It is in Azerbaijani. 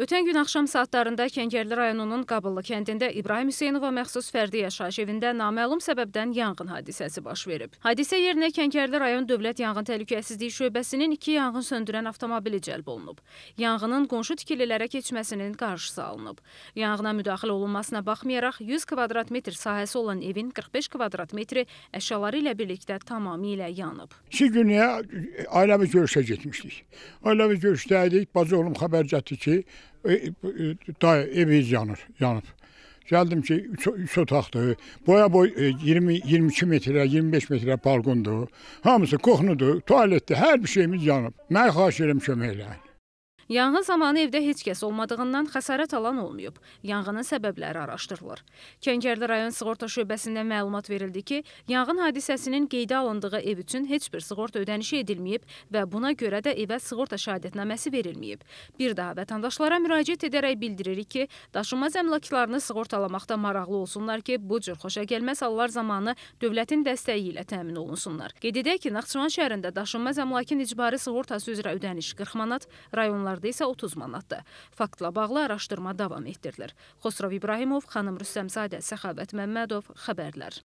Ötən gün axşam saatlarında Kəngərli rayonunun Qabıllı kəndində İbrahim Hüseynova məxsus fərdi yaşayış evində naməlum səbəbdən yanğın hadisəsi baş verib. Hadisə yerinə Kəngərli rayon Dövlət Yanğın Təhlükəsizliyi şöbəsinin 2 yanğın söndürən avtomobili cəlb olunub. Yanğının qonşu tikililərə keçməsinin qarşısı alınıb. Yanğına müdaxilə olunmasına baxmayaraq 100 kvadrat metr sahəsi olan evin 45 kvadrat metri əşyaları ilə birlikdə tamamilə yanıb. 2 günə ailəmiz görüşə getmişdik. Ailəmiz görüşdəydik, bacı oğlum xəbər gətirdi ki, E, e, dayı evimiz yanır, yanıb. Gəldim ki, 3 üç otaqdır. Boya boy 20 e, 22 metrə, 25 metrə balkondur. Hamısı qoxunudur, tualetdir, hər bir şeyimiz yanıb. Mən xahiş edirəm kömək eləyin. Yanğın zamanı evdə heç kəs olmadığından xəsarət alan olmayıb. Yanğının səbəbləri araşdırılır. Kəngərli rayon sığorta şöbəsindən məlumat verildi ki, yanğın hadisəsinin qeydə alındığı ev üçün heç bir sığorta ödənişi edilməyib və buna görə də evə sığorta şahadətnaməsi verilməyib. Bir daha vətəndaşlara müraciət edərək bildiririk ki, daşınmaz əmlaklarını sığortalamaqda maraqlı olsunlar ki, bu cür xoşagəlməz hallar zamanı dövlətin dəstəyi ilə təmin olunsunlar. Qeyd edək ki, Naxçıvan şəhərində daşınmaz əmlakın icbari sığortası üzrə ödəniş 40 manat, rayonlarda bazarda isə 30 manatdır. Faktla bağlı araşdırma davam etdirilir. Xosrov İbrahimov, Xanım Rüstəmzadə, Səxavət Məmmədov, xəbərlər.